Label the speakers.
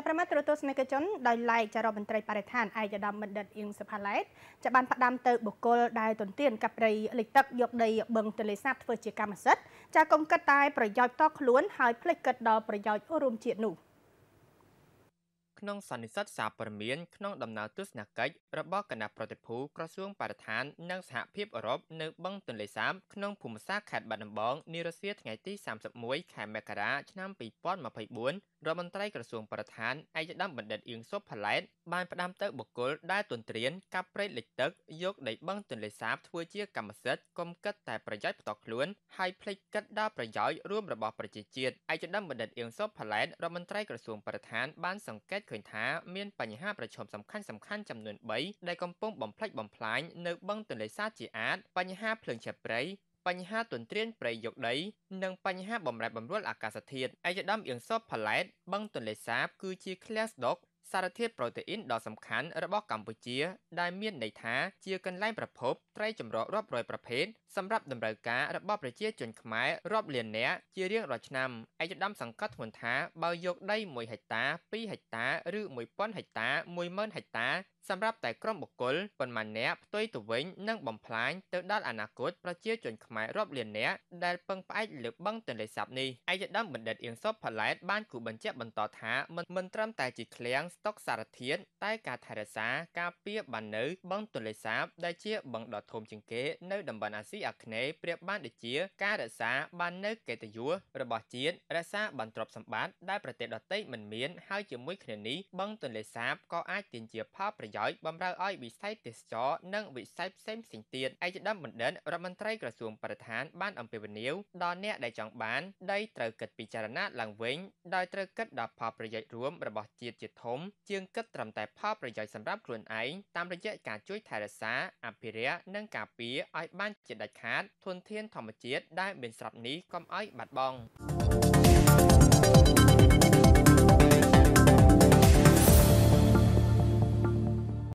Speaker 1: ចាប់ប្រមាទរទស្សនិកជនដោយឡែកចាររដ្ឋមន្ត្រីបរិស្ថានឯកឧត្តមបណ្ឌិតអៀងសុផាឡែតចាប់បានផ្ដាំទៅបុគ្គលដែលទន្ទានកាប់ព្រៃលិចទឹកយកដីបឹងទន្លេសាបធ្វើជាកម្មសិទ្ធិចាកុំគិតតែប្រយោជន៍តខ្លួនហើយភ្លេចគិតដល់ប្រយោជន៍រួមជាតិនោះ។
Speaker 2: ក្នុងសន្និសីទសារព័ត៌មានក្នុងដំណើរទស្សនកិច្ចរបស់គណៈប្រតិភូក្រសួងបរិស្ថាននិងសហភាពអឺរ៉ុបនៅបឹងទន្លេសាបក្នុងភូមិសាស្ត្រខេត្តបាត់ដំបងនារសៀលថ្ងៃទី31ខែមករាឆ្នាំ2024រដ្ឋមន្ត្រីក្រសួងបរិស្ថានឯកឧត្តមបណ្ឌិតអៀងសុផល្លែតបានផ្ដាំទៅបុគ្គលដែលទន្ទ្រានកាប់ព្រៃលិចទឹក យកដីបឹងទន្លេសាប ធ្វើជាកម្មសិទ្ធិកុំគិតតែប្រយោជន៍ផ្ទាល់ខ្លួនហើយភ្លេចគិតដល់ប្រយោជន៍រួមរបស់ប្រជាជាតិឯកឧត្តមបណ្ឌិតអៀងសុផល្លែតរដ្ឋមន្ត្រីក្រសួងបរិស្ថាន បានសង្កេតឃើញថាមានបញ្ហាប្រឈមសំខាន់សំខាន់ចំនួន3ដែលកំពុងបំផ្លិចបំផ្លាញនៅបឹងទន្លេសាបជាអាចបញ្ហាភ្លើងឆេះព្រៃបញ្ហាទន្ទ្រានព្រៃយកដីនិងបញ្ហាបំរែបំរួលអាកាសធាតុឯកឧត្តមអៀងសបផល្លែតបឹងទន្លេសាបគឺជា class dog សារធាតុប្រូតេអ៊ីនដ៏សំខាន់របស់កម្ពុជា ដែលមានន័យថាជាកន្លែងប្រភពត្រីចម្រុះរាប់រយប្រភេទសម្រាប់តម្រូវការរបស់ប្រជាជនខ្មែររាប់លាននាក់ជារៀងរាល់ឆ្នាំឯកឧត្តមសង្កត់ធ្ងន់ថាបើយកដី1ហិកតា2ហិកតាឬ1000ហិកតា10000ហិកតាសម្រាប់តែក្រុមបុគ្គលប៉ុន្មានអ្នកផ្ទុយទៅវិញនឹងបំផ្លាញទៅដល់អនាគតប្រជាជនខ្មែររាប់លាននាក់ដែលពឹងផ្អែកលើបឹងទន្លេសាបនេះឯកឧត្តមបណ្ឌិតអៀងសុផផល្លែតបានគូបញ្ជាក់បន្តថាមិនត្រឹមតែជាឃ្លាំងស្តុកសារធាតុតែការថែរក្សាការពារបាននៅបឹងទន្លេសាបដែលជាបឹងដ៏ធំជាងគេនៅតំបន់អាស៊ីអាគ្នេយ៍ប្រៀបបានដូចជាការរក្សាបាននៅកិត្តិយសរបស់ជាតិរក្សាបានទ្រព្យសម្បត្តិដែលប្រទេសដទៃមិនមានហើយជាមួយគ្នានេះបឹងទន្លេសាបក៏អាចទាញជាផលប្រយោជន៍បម្រើឲ្យវិស័យទេសចរនិងវិស័យផ្សេងផ្សេងទៀតឯកឧត្តមបណ្ឌិតរដ្ឋមន្ត្រីក្រសួងបរិស្ថានបានអំពាវនាវដល់អ្នកដែលចង់បានដីត្រូវគិតពិចារណាឡើងវិញដោយត្រូវគិតដល់ផលប្រយោជន៍រួមរបស់ជាតិជាធំមជាងគិតត្រឹមតែផលប្រយោជន៍សម្រាប់ខ្លួនឯងតាមរយៈការជួយថែរក្សាអភិរក្សនិងការពារឲ្យបានជាដាច់ខាតធនធានធម្មជាតិដែលមានស្រាប់នេះកុំឲ្យបាត់បង់។